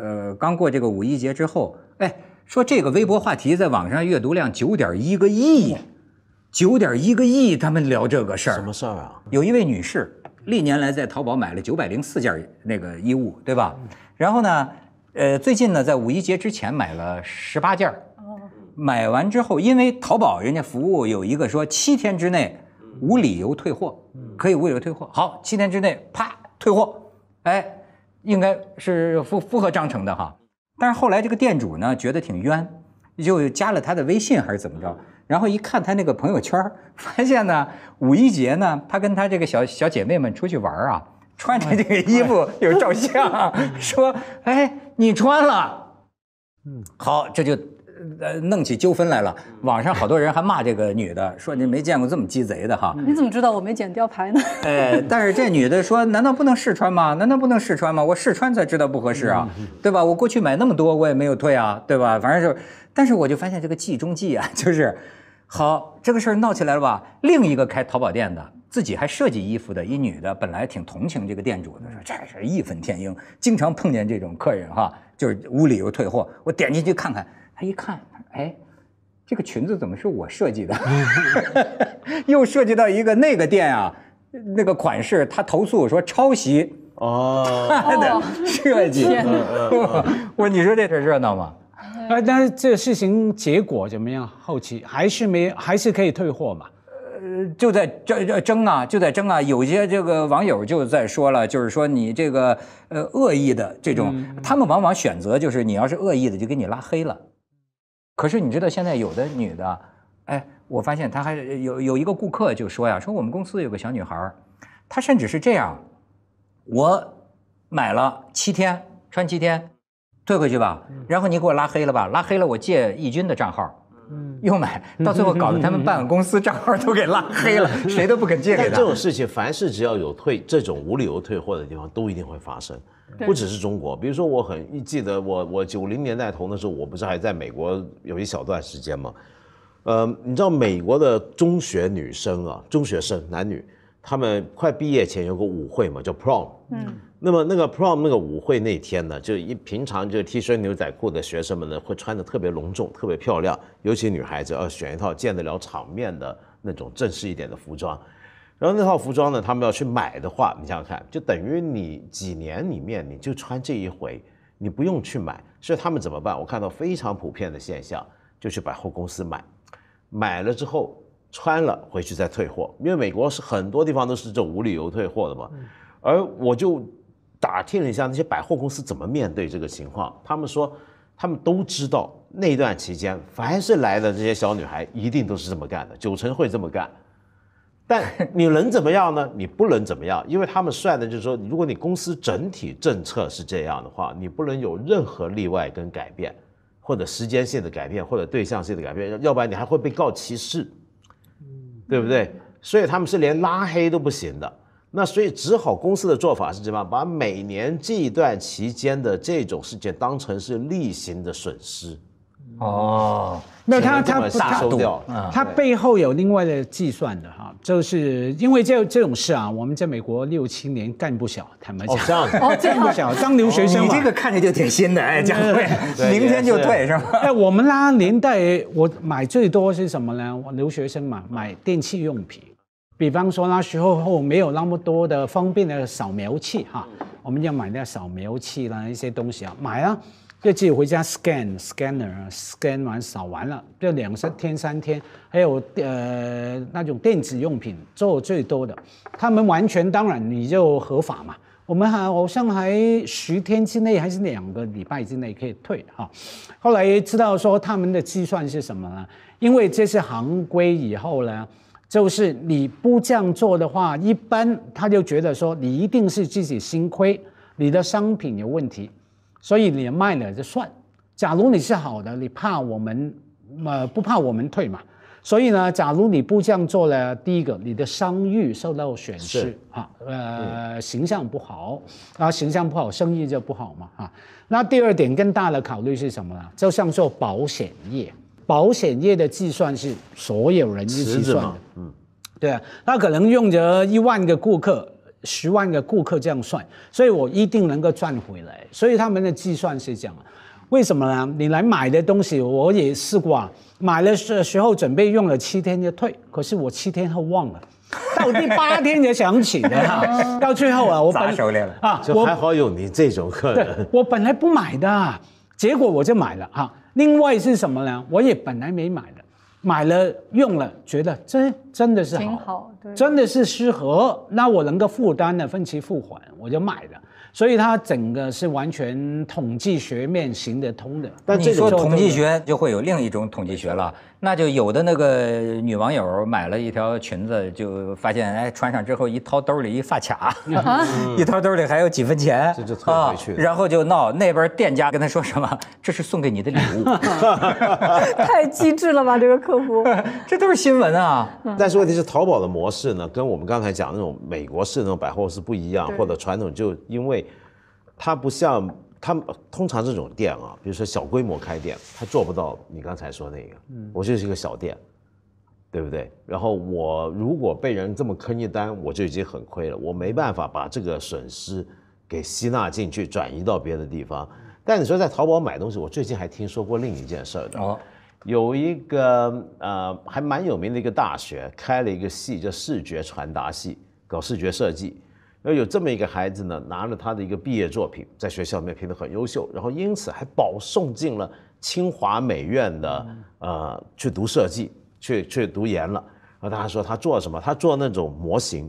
呃刚过这个五一节之后，哎，说这个微博话题在网上阅读量九点一个亿，九点一个亿，他们聊这个事儿。什么事儿啊？有一位女士，历年来在淘宝买了九百零四件那个衣物，对吧？然后呢，呃，最近呢，在五一节之前买了十八件儿。买完之后，因为淘宝人家服务有一个说七天之内无理由退货，可以无理由退货。好，七天之内啪退货，哎。应该是符符合章程的哈，但是后来这个店主呢觉得挺冤，又加了他的微信还是怎么着？然后一看他那个朋友圈，发现呢五一节呢他跟他这个小小姐妹们出去玩啊，穿着这个衣服有照相，说哎你穿了，嗯好这就。呃，弄起纠纷来了。网上好多人还骂这个女的，说你没见过这么鸡贼的哈。你怎么知道我没剪吊牌呢？哎，但是这女的说，难道不能试穿吗？难道不能试穿吗？我试穿才知道不合适啊，对吧？我过去买那么多，我也没有退啊，对吧？反正就，但是我就发现这个计中计啊，就是，好，这个事儿闹起来了吧？另一个开淘宝店的，自己还设计衣服的一女的，本来挺同情这个店主的，说这是义愤填膺。经常碰见这种客人哈，就是无理由退货。我点进去看看。他一看，哎，这个裙子怎么是我设计的？又涉及到一个那个店啊，那个款式，他投诉说抄袭哦，他的 设计。我说你说这事热闹吗？啊，那这事情结果怎么样？后期还是没，还是可以退货嘛？呃，就在争争啊，就在争啊。有些这个网友就在说了，就是说你这个呃恶意的这种，他们往往选择就是你要是恶意的，就给你拉黑了。可是你知道现在有的女的，哎，我发现她还有有一个顾客就说呀，说我们公司有个小女孩，她甚至是这样，我买了七天穿七天，退回去吧，然后你给我拉黑了吧，拉黑了我借义军的账号。嗯，又买到最后搞得他们办公司账号都给拉黑了，谁都不肯借给他。这种事情，凡是只要有退这种无理由退货的地方，都一定会发生，不只是中国。比如说，我很记得我我九零年代头的时候，我不是还在美国有一小段时间吗？呃，你知道美国的中学女生啊，中学生男女，他们快毕业前有个舞会嘛，叫 Prom。嗯。那么那个 prom 那个舞会那天呢，就一平常就 T 恤牛仔裤的学生们呢，会穿的特别隆重，特别漂亮。尤其女孩子要选一套见得了场面的那种正式一点的服装。然后那套服装呢，他们要去买的话，你想想看，就等于你几年里面你就穿这一回，你不用去买，所以他们怎么办？我看到非常普遍的现象，就去百货公司买，买了之后穿了回去再退货，因为美国是很多地方都是这种无理由退货的嘛。而我就。打听了一下那些百货公司怎么面对这个情况，他们说，他们都知道那段期间凡是来的这些小女孩一定都是这么干的，九成会这么干。但你能怎么样呢？你不能怎么样，因为他们算的就是说，如果你公司整体政策是这样的话，你不能有任何例外跟改变，或者时间性的改变，或者对象性的改变，要不然你还会被告歧视，对不对？所以他们是连拉黑都不行的。那所以只好公司的做法是怎么样？把每年这一段期间的这种事件当成是例行的损失，哦，那他他他他背后有另外的计算的哈，就是因为这这种事啊，我们在美国六七年干不小，坦白讲，哦，干不小，当留学生，你这个看着就挺新的，哎，讲对，明天就退是吗？哎，我们啦年代，我买最多是什么呢？我留学生嘛，买电器用品。比方说那时候后没有那么多的方便的扫描器哈，我们要买那扫描器啦一些东西啊，买啊，就自己回家 scan scanner scan 完扫完了，就两三天三天，还有呃那种电子用品做最多的，他们完全当然你就合法嘛，我们还好像还十天之内还是两个礼拜之内可以退哈，后来知道说他们的计算是什么呢？因为这是行规以后呢。就是你不这样做的话，一般他就觉得说你一定是自己心亏，你的商品有问题，所以你卖了就算。假如你是好的，你怕我们呃，不怕我们退嘛？所以呢，假如你不这样做呢，第一个你的商誉受到损失啊，呃，形象不好啊，形象不好，生意就不好嘛啊。那第二点更大的考虑是什么呢？就像做保险业。保险业的计算是所有人去起算的，嗯，对啊，他可能用着一万个顾客，十万个顾客这样算，所以我一定能够赚回来。所以他们的计算是这样，为什么呢？你来买的东西，我也试过啊，买了的时候准备用了七天就退，可是我七天后忘了，到第八天才想起的，到最后啊，我咋手练了啊？我还好有你这种客人，我本来不买的结果我就买了啊。另外是什么呢？我也本来没买的，买了用了，觉得真真的是好，对，真的是适合，那我能够负担的分期付款，我就买了。所以它整个是完全统计学面行得通的。但你说统计学就会有另一种统计学了。那就有的那个女网友买了一条裙子，就发现哎，穿上之后一掏兜里一发卡，一掏兜里还有几分钱，这就存回去。然后就闹那边店家跟她说什么：“这是送给你的礼物。”太机智了吧这个客服！这都是新闻啊。但是问题是，淘宝的模式呢，跟我们刚才讲那种美国式那种百货是不一样，或者传统就因为它不像。他们通常这种店啊，比如说小规模开店，他做不到你刚才说那个，我就是一个小店，对不对？然后我如果被人这么坑一单，我就已经很亏了，我没办法把这个损失给吸纳进去，转移到别的地方。但你说在淘宝买东西，我最近还听说过另一件事儿的。哦，有一个呃，还蛮有名的一个大学开了一个系，叫视觉传达系，搞视觉设计。要有这么一个孩子呢，拿着他的一个毕业作品，在学校里面评的很优秀，然后因此还保送进了清华美院的，呃，去读设计，去去读研了。然后他还说他做什么？他做那种模型，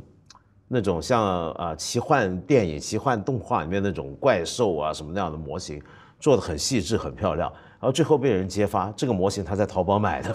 那种像啊奇幻电影、奇幻动画里面那种怪兽啊什么那样的模型，做的很细致，很漂亮。然后最后被人揭发，这个模型他在淘宝买的，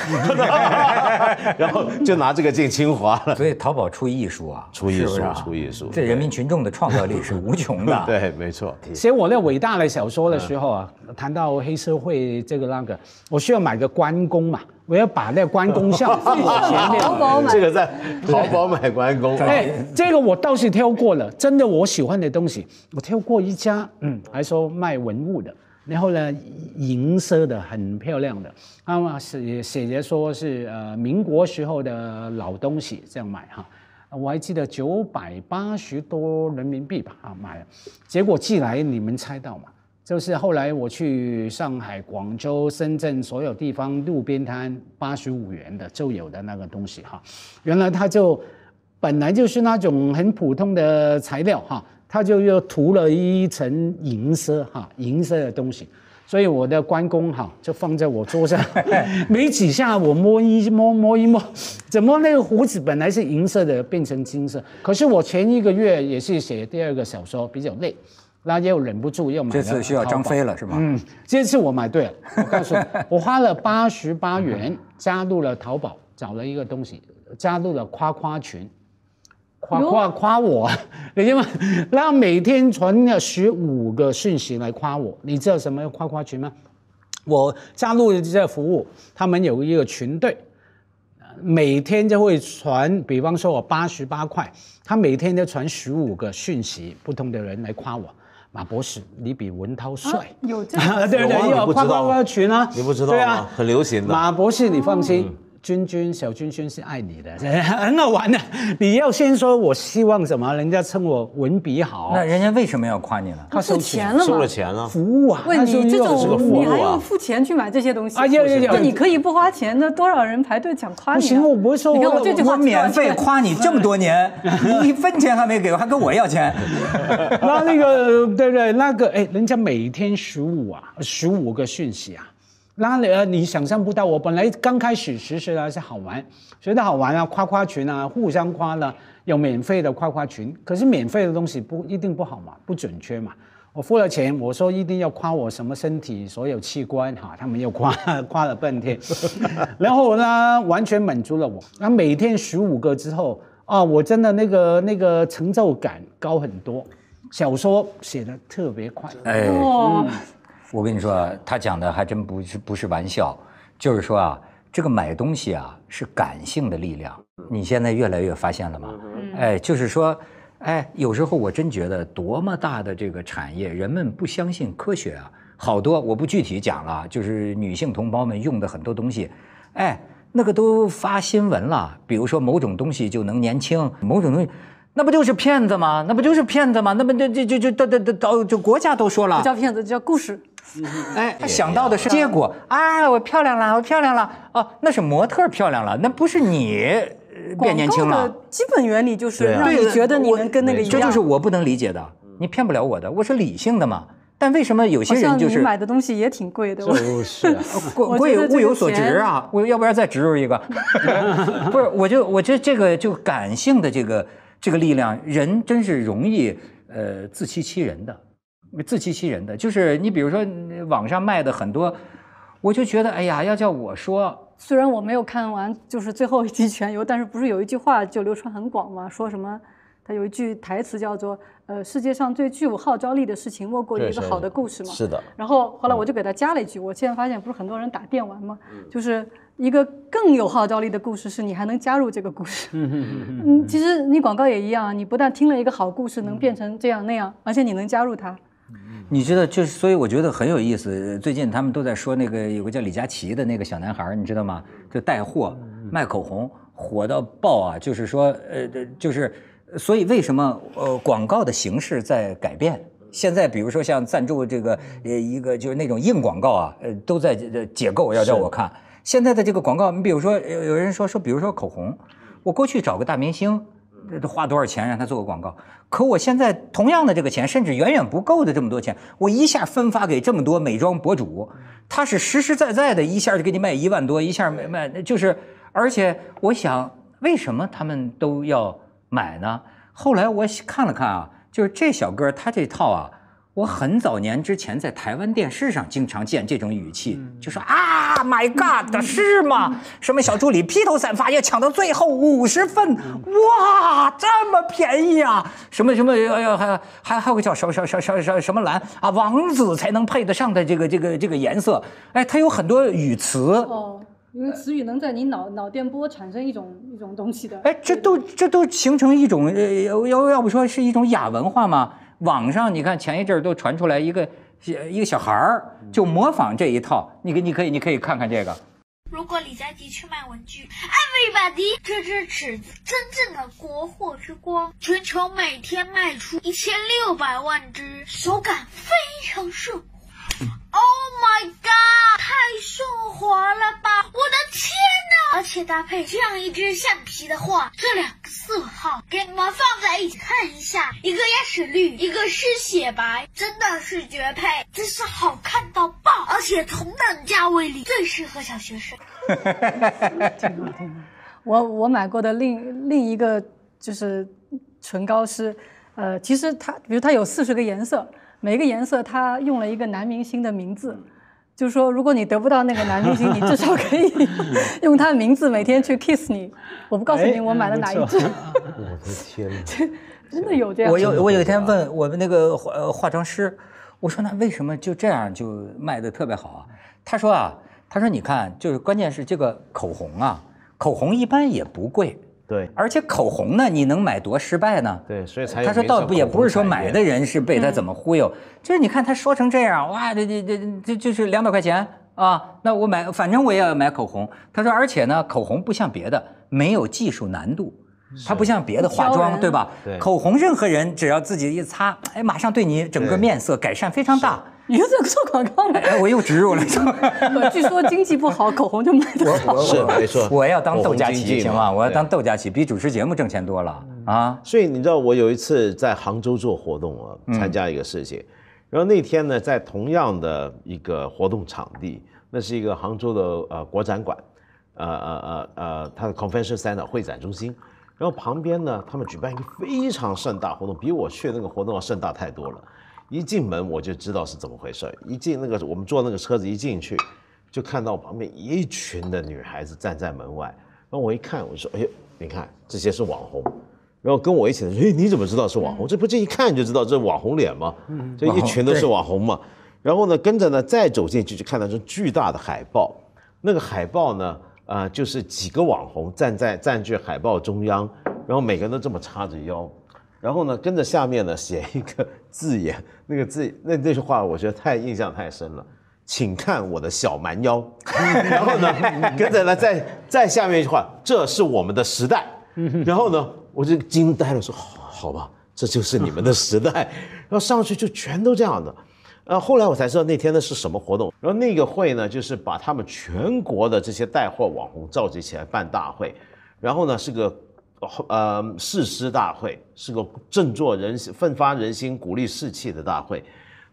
然后就拿这个进清华了。所以淘宝出艺术啊，出艺术，出艺术。这人民群众的创造力是无穷的。对，没错。写我那伟大的小说的时候啊，谈到黑社会这个那个，我需要买个关公嘛，我要把那关公像放前面。淘宝买这个在淘宝买关公。哎，这个我倒是挑过了，真的我喜欢的东西，我挑过一家，嗯，还说卖文物的。然后呢，银色的，很漂亮的，那么写写着说是呃民国时候的老东西，这样买哈，我还记得九百八十多人民币吧，啊买，结果寄来你们猜到吗？就是后来我去上海、广州、深圳所有地方路边摊八十五元的就有的那个东西哈，原来它就本来就是那种很普通的材料哈。他就又涂了一层银色哈，银色的东西，所以我的关公哈就放在我桌上，没几下我摸一摸摸一摸，怎么那个胡子本来是银色的变成金色？可是我前一个月也是写第二个小说比较累，那又忍不住又。这次需要张飞了是吗？嗯，这次我买对了，我告诉你，我花了八十八元 加入了淘宝，找了一个东西，加入了夸夸群。夸夸夸我，你知道吗？每天传了十五个讯息来夸我，你知道什么叫夸夸群吗？我加入这服务，他们有一个群队，每天就会传，比方说我八十八块，他每天都传十五个讯息，不同的人来夸我。马博士，你比文涛帅，有这样？对对，有夸夸群啊，你不知道？对啊，很流行的。马博士，你放心。君君，小君君是爱你的，很好玩的。你要先说我希望什么，人家称我文笔好。那人家为什么要夸你呢？他收钱了吗？收了钱了？服务啊！问题这种，你还要付钱去买这些东西？啊呀呀呀！那你可以不花钱，那多少人排队想夸你？不行，我不会说，我我免费夸你这么多年，你一分钱还没给，还跟我要钱？那那个对对，那个哎，人家每天十五啊，十五个讯息啊。那里呃，你想象不到，我本来刚开始学学还是好玩，觉得好玩啊，夸夸群啊，互相夸了，有免费的夸夸群，可是免费的东西不一定不好嘛，不准确嘛。我付了钱，我说一定要夸我什么身体所有器官哈，他们又夸 夸了半天，然后呢，完全满足了我。那每天十五个之后啊，我真的那个那个成就感高很多，小说写的特别快。哎。我跟你说，他讲的还真不是不是玩笑，就是说啊，这个买东西啊是感性的力量。你现在越来越发现了吗？哎，就是说，哎，有时候我真觉得多么大的这个产业，人们不相信科学啊。好多我不具体讲了，就是女性同胞们用的很多东西，哎，那个都发新闻了。比如说某种东西就能年轻，某种东西，那不就是骗子吗？那不就是骗子吗？那不就就就就都都都就国家都说了，不叫骗子，叫故事。哎，他想到的是结果啊！我漂亮了，我漂亮了哦，那是模特漂亮了，那不是你变年轻了。基本原理就是让你觉得你能跟那个一样。这就是我不能理解的，你骗不了我的，我是理性的嘛。但为什么有些人就是买的东西也挺贵的？就 是贵贵物有所值啊！我要不然再植入一个？不是，我就我觉得这个就感性的这个这个力量，人真是容易呃自欺欺人的。自欺欺人的，就是你比如说网上卖的很多，我就觉得哎呀，要叫我说，虽然我没有看完，就是最后一集全游，但是不是有一句话就流传很广嘛？说什么？他有一句台词叫做“呃，世界上最具有号召力的事情，莫过于一个好的故事嘛。”是的。然后后来我就给他加了一句，我现在发现不是很多人打电玩嘛，就是一个更有号召力的故事是，你还能加入这个故事。嗯嗯，其实你广告也一样，你不但听了一个好故事能变成这样那样，而且你能加入它。你知道，就是所以我觉得很有意思。最近他们都在说那个有个叫李佳琦的那个小男孩，你知道吗？就带货卖口红，火到爆啊！就是说，呃，就是，所以为什么呃广告的形式在改变？现在比如说像赞助这个呃一个就是那种硬广告啊，呃都在解构。要叫我看现在的这个广告，你比如说有有人说说，比如说口红，我过去找个大明星。花多少钱让他做个广告？可我现在同样的这个钱，甚至远远不够的这么多钱，我一下分发给这么多美妆博主，他是实实在在的一下就给你卖一万多，一下卖卖就是。而且我想，为什么他们都要买呢？后来我看了看啊，就是这小哥他这套啊。我很早年之前在台湾电视上经常见这种语气，就说啊，My God，是吗？什么小助理披头散发要抢到最后五十份，哇，这么便宜啊？什么什么哎呀，还还还有个叫什么什么什么什么蓝啊，王子才能配得上的这个这个这个颜色，哎，它有很多语词哦，因为词语能在你脑脑电波产生一种一种东西的，哎，这都这都形成一种呃要要不说是一种雅文化吗？网上你看，前一阵儿都传出来一个一个小孩儿就模仿这一套，你给你可以你可以看看这个。如果李佳琦去卖文具，everybody，这支尺子真正的国货之光，全球每天卖出一千六百万只，手感非常顺。Oh my god！太顺滑了吧！我的天呐！而且搭配这样一支橡皮的话，这两个色号给你们放在一起看一下，一个鸭屎绿，一个是雪白，真的是绝配，真是好看到爆！而且同等价位里最适合小学生。挺好听的。我我买过的另另一个就是唇膏是，呃，其实它比如它有四十个颜色。每个颜色他用了一个男明星的名字，就是说，如果你得不到那个男明星，你至少可以 用他的名字每天去 kiss 你。我不告诉你我买了哪一支。我的天，真的有这样？我有，我有一天问我们那个化化妆师，我说那为什么就这样就卖的特别好啊？他说啊，他说你看，就是关键是这个口红啊，口红一般也不贵。对，而且口红呢，你能买多失败呢？对，所以才他说，倒不也不是说买的人是被他怎么忽悠，就是你看他说成这样，哇，这这这这就是两百块钱啊，那我买，反正我也要买口红。他说，而且呢，口红不像别的，没有技术难度。它不像别的化妆，对吧？口红，任何人只要自己一擦，哎，马上对你整个面色改善非常大。你又在做广告了？哎，我又植入了。据说经济不好，口红就卖得好。是没错。我要当窦佳琪，行吗？我要当窦佳琪，比主持节目挣钱多了啊！所以你知道，我有一次在杭州做活动啊，参加一个事情，然后那天呢，在同样的一个活动场地，那是一个杭州的呃国展馆，呃呃呃呃，它的 Convention Center 会展中心。然后旁边呢，他们举办一个非常盛大活动，比我去那个活动要盛大太多了。一进门我就知道是怎么回事一进那个我们坐那个车子一进去，就看到旁边一群的女孩子站在门外。然后我一看，我说：“哎呦，你看这些是网红。”然后跟我一起的说：“你怎么知道是网红？这不这一看就知道这是网红脸吗？这一群都是网红嘛。”然后呢，跟着呢再走进去就看到这巨大的海报，那个海报呢。啊，就是几个网红站在占据海报中央，然后每个人都这么叉着腰，然后呢跟着下面呢写一个字眼，那个字那那句话我觉得太印象太深了，请看我的小蛮腰，然后呢跟着呢再再下面一句话，这是我们的时代，然后呢我就惊呆了，说好吧，这就是你们的时代，然后上去就全都这样的。然后来我才知道那天呢是什么活动，然后那个会呢，就是把他们全国的这些带货网红召集起来办大会，然后呢是个呃誓师大会，是个振作人心、奋发人心、鼓励士气的大会，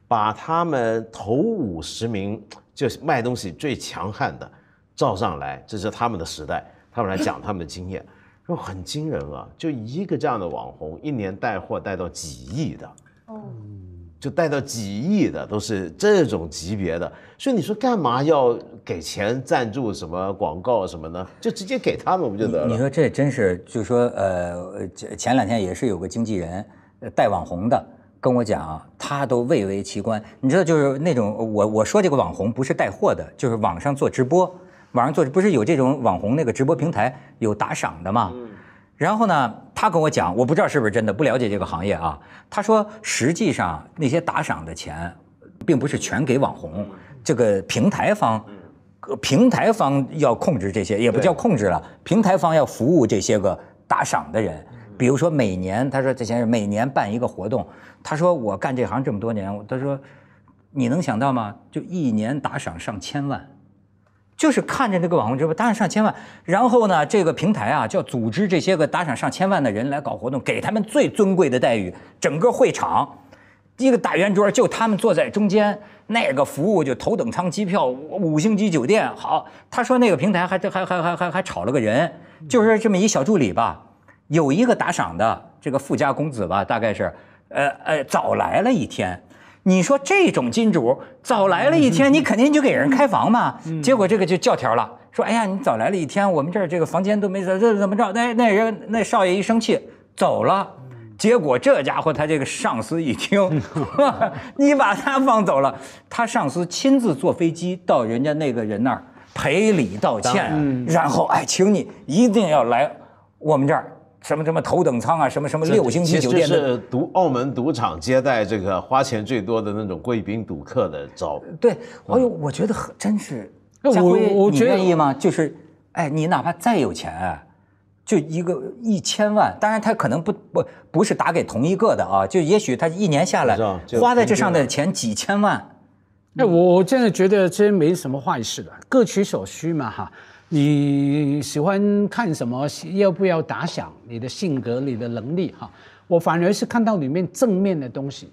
把他们头五十名就是卖东西最强悍的召上来，这是他们的时代，他们来讲他们的经验，就很惊人啊，就一个这样的网红一年带货带到几亿的哦。就带到几亿的都是这种级别的，所以你说干嘛要给钱赞助什么广告什么呢？就直接给他们不就得了？你说这真是，就是说呃，前两天也是有个经纪人带网红的，跟我讲他都蔚为奇观。你知道就是那种我我说这个网红不是带货的，就是网上做直播，网上做不是有这种网红那个直播平台有打赏的吗？然后呢，他跟我讲，我不知道是不是真的，不了解这个行业啊。他说，实际上那些打赏的钱，并不是全给网红，这个平台方，平台方要控制这些，也不叫控制了，平台方要服务这些个打赏的人。比如说每年，他说这先生每年办一个活动，他说我干这行这么多年，他说你能想到吗？就一年打赏上千万。就是看着这个网红直播打赏上千万，然后呢，这个平台啊，叫组织这些个打赏上千万的人来搞活动，给他们最尊贵的待遇。整个会场一个大圆桌，就他们坐在中间，那个服务就头等舱机票、五星级酒店。好，他说那个平台还还还还还还还炒了个人，就是这么一小助理吧，有一个打赏的这个富家公子吧，大概是，呃呃，早来了一天。你说这种金主早来了一天，你肯定就给人开房嘛。结果这个就教条了，说哎呀，你早来了一天，我们这儿这个房间都没怎怎怎么着。那那人那少爷一生气走了。结果这家伙他这个上司一听，你把他放走了，他上司亲自坐飞机到人家那个人那儿赔礼道歉，然后哎，请你一定要来我们这儿。什么什么头等舱啊，什么什么六星级酒店的，赌澳门赌场接待这个花钱最多的那种贵宾赌客的招。对，我我觉得很真是。觉得你愿意吗？就是，哎，你哪怕再有钱，就一个一千万，当然他可能不不不是打给同一个的啊，就也许他一年下来花在这上的钱几千万。那我我现在觉得这没什么坏事的，各取所需嘛，哈。你喜欢看什么？要不要打响你的性格、你的能力？哈，我反而是看到里面正面的东西，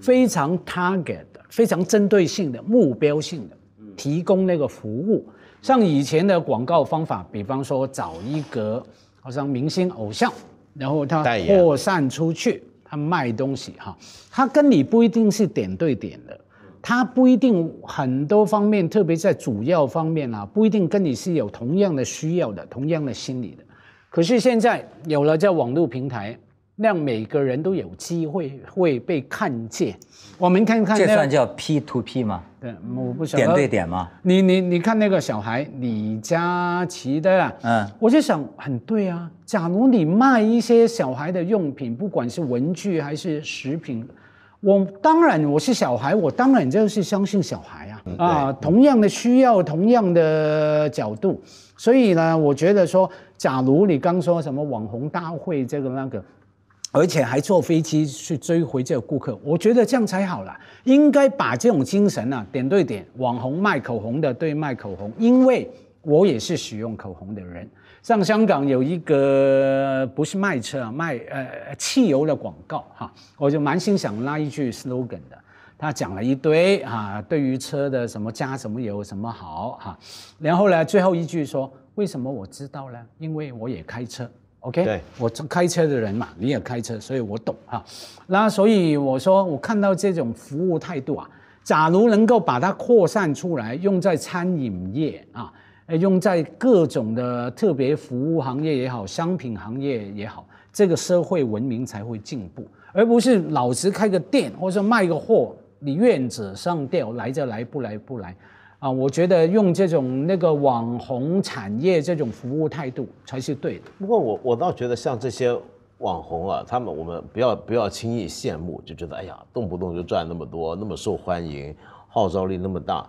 非常 target、非常针对性的目标性的提供那个服务。像以前的广告方法，比方说找一个好像明星偶像，然后他扩散出去，他卖东西。哈，他跟你不一定是点对点的。他不一定很多方面，特别在主要方面啊，不一定跟你是有同样的需要的、同样的心理的。可是现在有了这网络平台，让每个人都有机会会被看见。我们看看，这算叫 P to P 吗？对，我不晓得。点对点吗？你你你看那个小孩李佳琦的，嗯，我就想很对啊。假如你卖一些小孩的用品，不管是文具还是食品。我当然我是小孩，我当然就是相信小孩啊啊，同样的需要，同样的角度，所以呢，我觉得说，假如你刚说什么网红大会这个那个，而且还坐飞机去追回这个顾客，我觉得这样才好了。应该把这种精神呢，点对点网红卖口红的对卖口红，因为我也是使用口红的人。上香港有一个不是卖车卖呃汽油的广告哈，我就蛮心想拉一句 slogan 的。他讲了一堆啊，对于车的什么加什么油什么好哈，然后呢最后一句说为什么我知道呢？因为我也开车。OK，我开车的人嘛，你也开车，所以我懂哈。那所以我说我看到这种服务态度啊，假如能够把它扩散出来，用在餐饮业啊。哎，用在各种的特别服务行业也好，商品行业也好，这个社会文明才会进步，而不是老实开个店或者说卖个货，你愿者上吊来就来不来不来，啊，我觉得用这种那个网红产业这种服务态度才是对的。不过我我倒觉得像这些网红啊，他们我们不要不要轻易羡慕，就觉得哎呀，动不动就赚那么多，那么受欢迎，号召力那么大，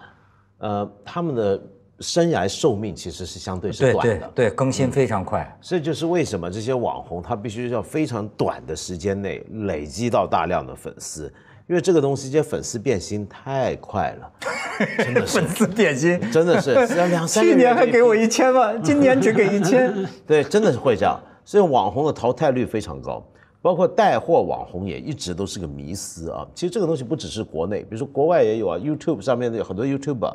呃，他们的。生涯寿命其实是相对是短的，对更新非常快，这就是为什么这些网红他必须要非常短的时间内累积到大量的粉丝，因为这个东西这些粉丝变心太快了，真的是 粉丝变心，真的是 两三去年还给我一千万，今年只给一千，对，真的是会这样，所以网红的淘汰率非常高，包括带货网红也一直都是个迷思啊。其实这个东西不只是国内，比如说国外也有啊，YouTube 上面有很多 YouTube，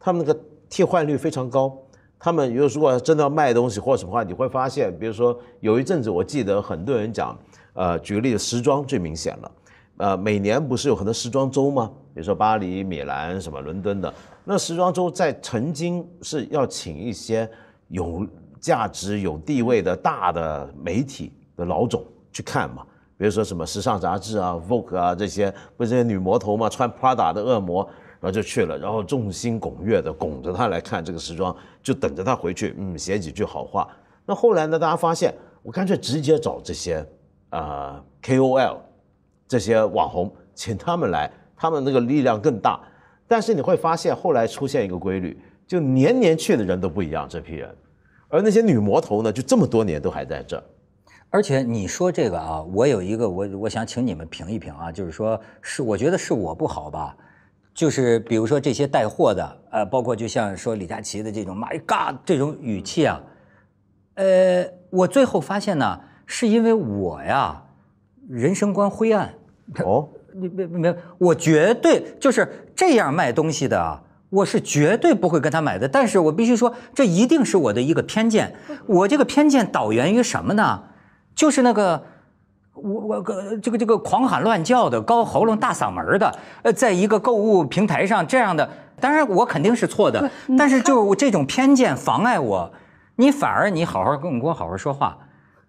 他们那个。替换率非常高，他们果如果真的要卖东西或者什么话，你会发现，比如说有一阵子我记得很多人讲，呃，举个例子，时装最明显了，呃，每年不是有很多时装周吗？比如说巴黎、米兰什么伦敦的，那时装周在曾经是要请一些有价值、有地位的大的媒体的老总去看嘛，比如说什么时尚杂志啊、Vogue 啊这些，不是这些女魔头嘛，穿 Prada 的恶魔。然后就去了，然后众星拱月的拱着他来看这个时装，就等着他回去，嗯，写几句好话。那后来呢？大家发现，我干脆直接找这些，呃，KOL，这些网红，请他们来，他们那个力量更大。但是你会发现，后来出现一个规律，就年年去的人都不一样，这批人，而那些女魔头呢，就这么多年都还在这。而且你说这个啊，我有一个，我我想请你们评一评啊，就是说是，我觉得是我不好吧。就是比如说这些带货的，呃，包括就像说李佳琦的这种 “my god” 这种语气啊，呃，我最后发现呢，是因为我呀，人生观灰暗。哦，没没没，我绝对就是这样卖东西的，我是绝对不会跟他买的。但是我必须说，这一定是我的一个偏见。我这个偏见导源于什么呢？就是那个。我我个这个这个狂喊乱叫的高喉咙大嗓门的，呃，在一个购物平台上这样的，当然我肯定是错的，但是就这种偏见妨碍我，你反而你好好跟我好好说话，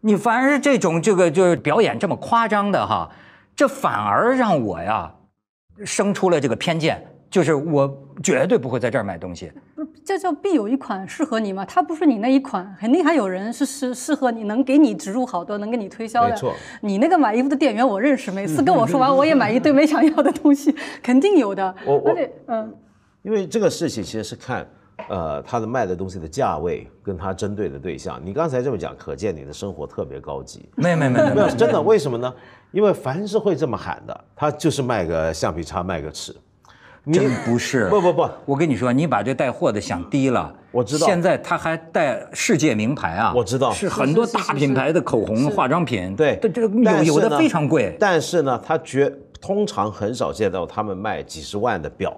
你反而这种这个就是表演这么夸张的哈，这反而让我呀生出了这个偏见，就是我绝对不会在这儿买东西。这叫必有一款适合你嘛，它不是你那一款，肯定还有人是适适合你能给你植入好多，能给你推销的。没错，你那个买衣服的店员我认识，每次跟我说完我也买一堆没想要的东西，肯定有的。我我，嗯，因为这个事情其实是看，呃，他的卖的东西的价位跟他针对的对象。你刚才这么讲，可见你的生活特别高级。没有没有没有没有，真的为什么呢？因为凡是会这么喊的，他就是卖个橡皮擦，卖个尺。真不是，不不不，我跟你说，你把这带货的想低了。我知道，现在他还带世界名牌啊，我知道，是很多大品牌的口红、化妆品。对，对，这个有的非常贵。但是呢，他绝通常很少见到他们卖几十万的表。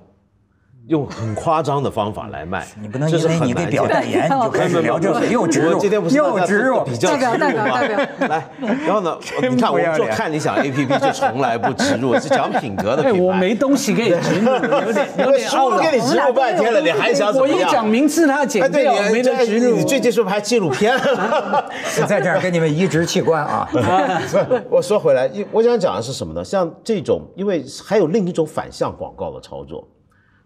用很夸张的方法来卖，你不能因为你的表代言就开始聊这事，又植入，又植入，比较代表代表代表。来，然后呢？你看我就看你想 A P P 就从来不植入，是讲品格的品牌。我没东西给你植入，有点有点输了。我给你植入半天了，你还想怎么？我一讲名字，他减掉。哎，对你最近是不是拍纪录片？我在这儿给你们移植器官啊！我说回来，我想讲的是什么呢？像这种，因为还有另一种反向广告的操作。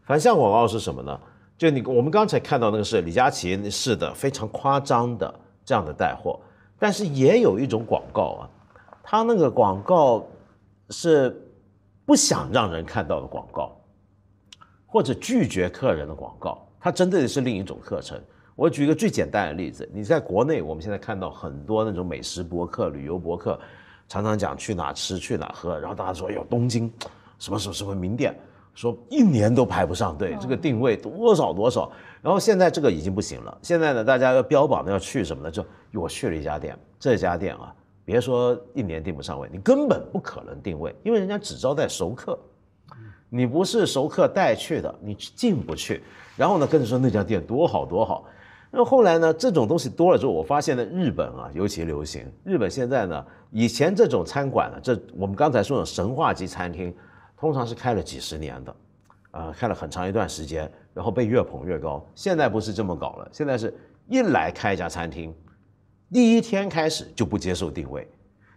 反向广告是什么呢？就你我们刚才看到那个是李佳琦式的非常夸张的这样的带货，但是也有一种广告啊，他那个广告是不想让人看到的广告，或者拒绝客人的广告，它针对的是另一种课程。我举一个最简单的例子，你在国内我们现在看到很多那种美食博客、旅游博客，常常讲去哪吃、去哪喝，然后大家说哎呦东京，什么什么什么名店。说一年都排不上队，这个定位多少多少，然后现在这个已经不行了。现在呢，大家要标榜的要去什么呢？就我去了一家店，这家店啊，别说一年订不上位，你根本不可能定位，因为人家只招待熟客，你不是熟客带去的，你进不去。然后呢，跟着说那家店多好多好。那后来呢，这种东西多了之后，我发现呢，日本啊，尤其流行。日本现在呢，以前这种餐馆呢，这我们刚才说的神话级餐厅。通常是开了几十年的，啊，开了很长一段时间，然后被越捧越高。现在不是这么搞了，现在是一来开一家餐厅，第一天开始就不接受定位。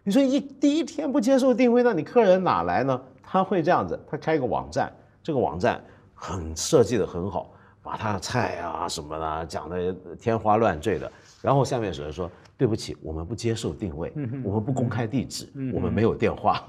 你说一第一天不接受定位，那你客人哪来呢？他会这样子，他开个网站，这个网站很设计的很好。把他的菜啊什么的讲的天花乱坠的，然后下面有人说：“对不起，我们不接受定位，我们不公开地址，我们没有电话。”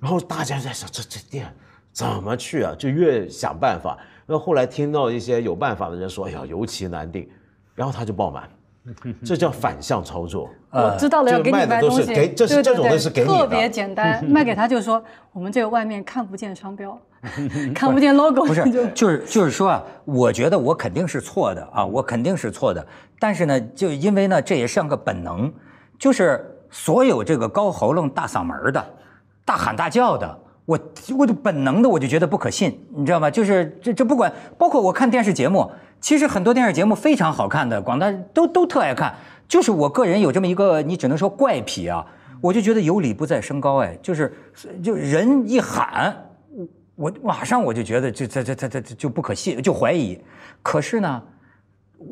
然后大家在想这这店怎么去啊？就越想办法。那后来听到一些有办法的人说：“哎呀，尤其难定。”然后他就爆满。这叫反向操作。我知道了，要给你卖东西，给这是这种是给你特别简单，卖给他就是说，我们这个外面看不见商标，看不见 logo。不是，就是就是说啊，我觉得我肯定是错的啊，我肯定是错的。但是呢，就因为呢，这也像个本能，就是所有这个高喉咙、大嗓门的、大喊大叫的，我我的本能的我就觉得不可信，你知道吗？就是这这不管，包括我看电视节目。其实很多电视节目非常好看的，广大都都特爱看。就是我个人有这么一个，你只能说怪癖啊，我就觉得有理不在声高哎，就是就人一喊，我我马上我就觉得这这这这这就不可信，就怀疑。可是呢，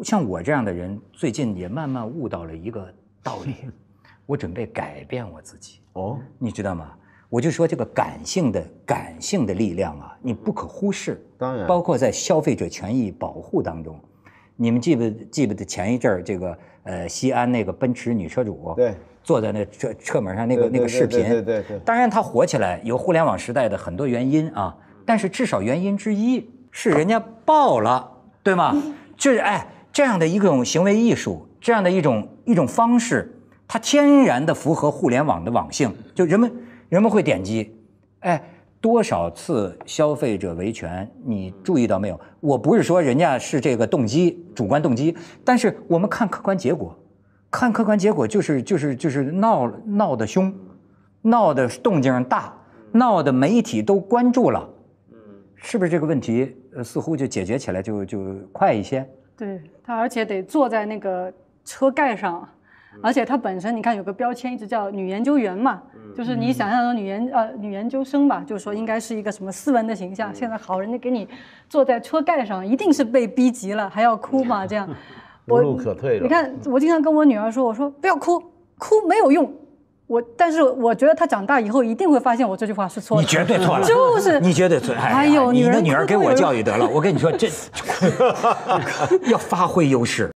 像我这样的人，最近也慢慢悟到了一个道理，我准备改变我自己哦，你知道吗？我就说这个感性的感性的力量啊，你不可忽视。当然，包括在消费者权益保护当中，你们记不记不得前一阵儿这个呃西安那个奔驰女车主，对，坐在那车车门上那个那个视频，对对对。当然，它火起来有互联网时代的很多原因啊，但是至少原因之一是人家爆了，对吗？就是哎，这样的一种行为艺术，这样的一种一种方式，它天然的符合互联网的网性，就人们。人们会点击，哎，多少次消费者维权，你注意到没有？我不是说人家是这个动机，主观动机，但是我们看客观结果，看客观结果就是就是就是闹闹得凶，闹的动静大，闹的媒体都关注了，嗯，是不是这个问题似乎就解决起来就就快一些？对他，而且得坐在那个车盖上。而且她本身，你看有个标签一直叫女研究员嘛，就是你想象中女研呃女研究生吧，就是说应该是一个什么斯文的形象。现在好人家给你坐在车盖上，一定是被逼急了还要哭嘛？这样，无路可退了。你看，我经常跟我女儿说，我说不要哭，哭没有用。我但是我觉得她长大以后一定会发现我这句话是错的，你绝对错了，就是你绝对错。哎呦，你的女儿给我教育得了？我跟你说，这 要发挥优势。